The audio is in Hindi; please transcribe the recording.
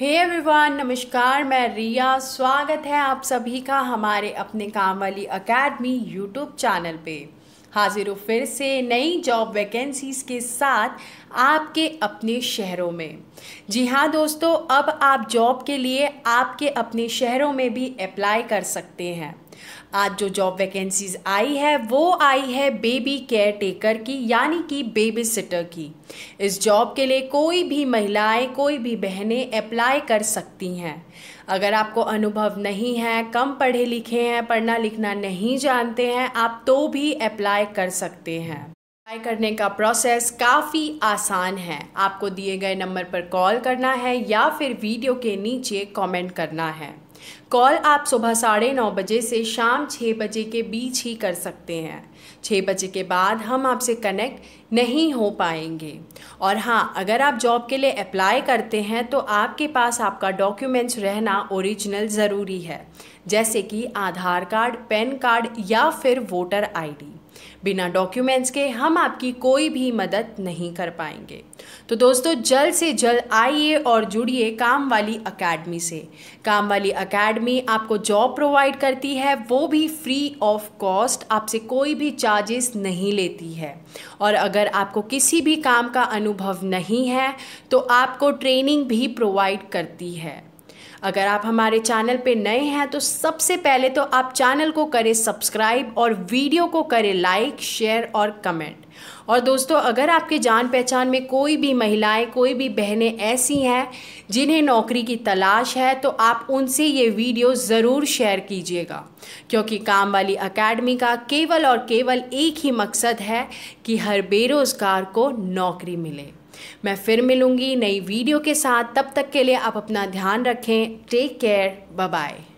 हे hey एवरीवन नमस्कार मैं रिया स्वागत है आप सभी का हमारे अपने काम वाली अकेडमी यूट्यूब चैनल पे हाजिर हूँ फिर से नई जॉब वैकेंसीज़ के साथ आपके अपने शहरों में जी हाँ दोस्तों अब आप जॉब के लिए आपके अपने शहरों में भी अप्लाई कर सकते हैं आज जो जॉब वैकेंसीज आई है वो आई है बेबी केयर टेकर की यानी कि बेबी सिटर की इस जॉब के लिए कोई भी महिलाएं कोई भी बहनें अप्लाई कर सकती हैं अगर आपको अनुभव नहीं है कम पढ़े लिखे हैं पढ़ना लिखना नहीं जानते हैं आप तो भी अप्लाई कर सकते हैं अप्लाई करने का प्रोसेस काफ़ी आसान है आपको दिए गए नंबर पर कॉल करना है या फिर वीडियो के नीचे कमेंट करना है कॉल आप सुबह साढ़े नौ बजे से शाम छः बजे के बीच ही कर सकते हैं छः बजे के बाद हम आपसे कनेक्ट नहीं हो पाएंगे और हाँ अगर आप जॉब के लिए अप्लाई करते हैं तो आपके पास आपका डॉक्यूमेंट्स रहना ओरिजिनल ज़रूरी है जैसे कि आधार कार्ड पैन कार्ड या फिर वोटर आईडी बिना डॉक्यूमेंट्स के हम आपकी कोई भी मदद नहीं कर पाएंगे तो दोस्तों जल्द से जल्द आइए और जुड़िए काम वाली अकेडमी से काम वाली अकेडमी आपको जॉब प्रोवाइड करती है वो भी फ्री ऑफ कॉस्ट आपसे कोई भी चार्जेस नहीं लेती है और अगर आपको किसी भी काम का अनुभव नहीं है तो आपको ट्रेनिंग भी प्रोवाइड करती है अगर आप हमारे चैनल पे नए हैं तो सबसे पहले तो आप चैनल को करें सब्सक्राइब और वीडियो को करें लाइक शेयर और कमेंट और दोस्तों अगर आपके जान पहचान में कोई भी महिलाएं कोई भी बहनें ऐसी हैं जिन्हें नौकरी की तलाश है तो आप उनसे ये वीडियो ज़रूर शेयर कीजिएगा क्योंकि काम वाली अकेडमी का केवल और केवल एक ही मकसद है कि हर बेरोज़गार को नौकरी मिले मैं फिर मिलूंगी नई वीडियो के साथ तब तक के लिए आप अपना ध्यान रखें टेक केयर बाय